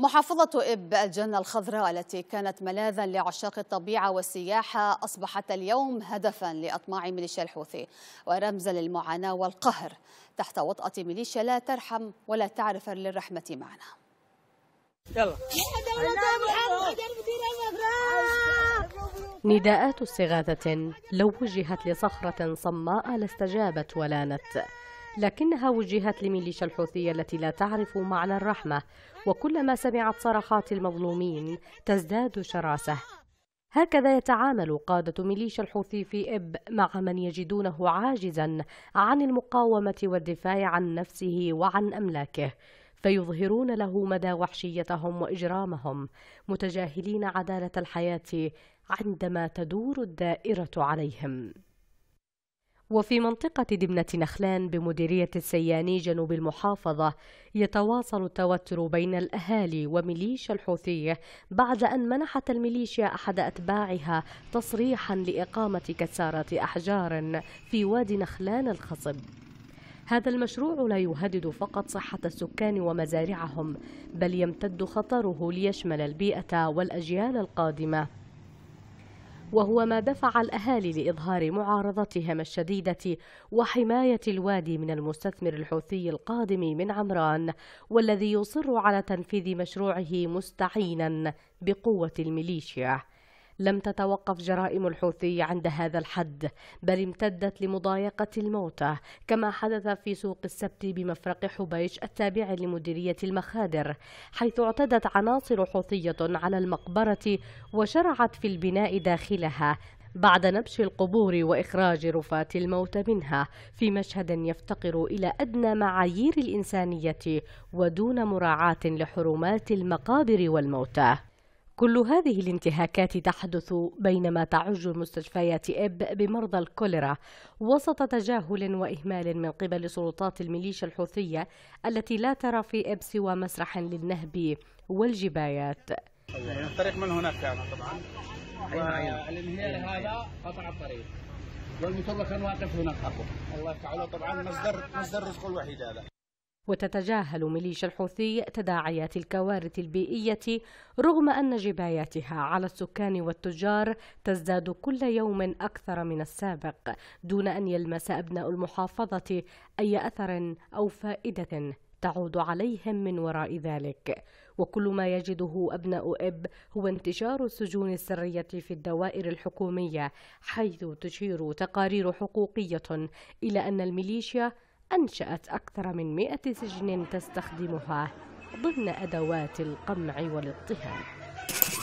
محافظة إب الجنة الخضراء التي كانت ملاذا لعشاق الطبيعة والسياحة أصبحت اليوم هدفا لأطماع ميليشيا الحوثي ورمزا للمعاناة والقهر تحت وطأة ميليشيا لا ترحم ولا تعرف للرحمة معنا يلا. نداءات استغاثة لو وجهت لصخرة صماء لاستجابت ولانت لكنها وجهت لميليشيا الحوثية التي لا تعرف معنى الرحمة وكلما سمعت صرخات المظلومين تزداد شراسة هكذا يتعامل قادة ميليشيا الحوثي في إب مع من يجدونه عاجزا عن المقاومة والدفاع عن نفسه وعن أملاكه فيظهرون له مدى وحشيتهم وإجرامهم متجاهلين عدالة الحياة عندما تدور الدائرة عليهم وفي منطقة دمنة نخلان بمديرية السياني جنوب المحافظة يتواصل التوتر بين الأهالي وميليشيا الحوثية بعد أن منحت الميليشيا أحد أتباعها تصريحا لإقامة كسارة أحجار في وادي نخلان الخصب هذا المشروع لا يهدد فقط صحة السكان ومزارعهم بل يمتد خطره ليشمل البيئة والأجيال القادمة وهو ما دفع الأهالي لإظهار معارضتهم الشديدة وحماية الوادي من المستثمر الحوثي القادم من عمران والذي يصر على تنفيذ مشروعه مستعينا بقوة الميليشيا لم تتوقف جرائم الحوثي عند هذا الحد بل امتدت لمضايقة الموتى كما حدث في سوق السبت بمفرق حبيش التابع لمديرية المخادر حيث اعتدت عناصر حوثية على المقبرة وشرعت في البناء داخلها بعد نبش القبور وإخراج رفاة الموت منها في مشهد يفتقر إلى أدنى معايير الإنسانية ودون مراعاة لحرمات المقابر والموتى كل هذه الانتهاكات تحدث بينما تعج مستشفيات إب بمرضى الكوليرا وسط تجاهل وإهمال من قبل سلطات الميليشيا الحوثية التي لا ترى في إب سوى مسرح للنهب والجبايات الطريق من هناك كان طبعا والانهيار هذا قطع الطريق والمطر كان واقف هناك أخو الله تعالى طبعا مصدر مصدر رزقه الوحيد هذا وتتجاهل ميليشيا الحوثي تداعيات الكوارث البيئية رغم أن جباياتها على السكان والتجار تزداد كل يوم أكثر من السابق دون أن يلمس أبناء المحافظة أي أثر أو فائدة تعود عليهم من وراء ذلك وكل ما يجده أبناء إب هو انتشار السجون السرية في الدوائر الحكومية حيث تشير تقارير حقوقية إلى أن الميليشيا أنشأت أكثر من مئة سجن تستخدمها ضمن أدوات القمع والاضطهاد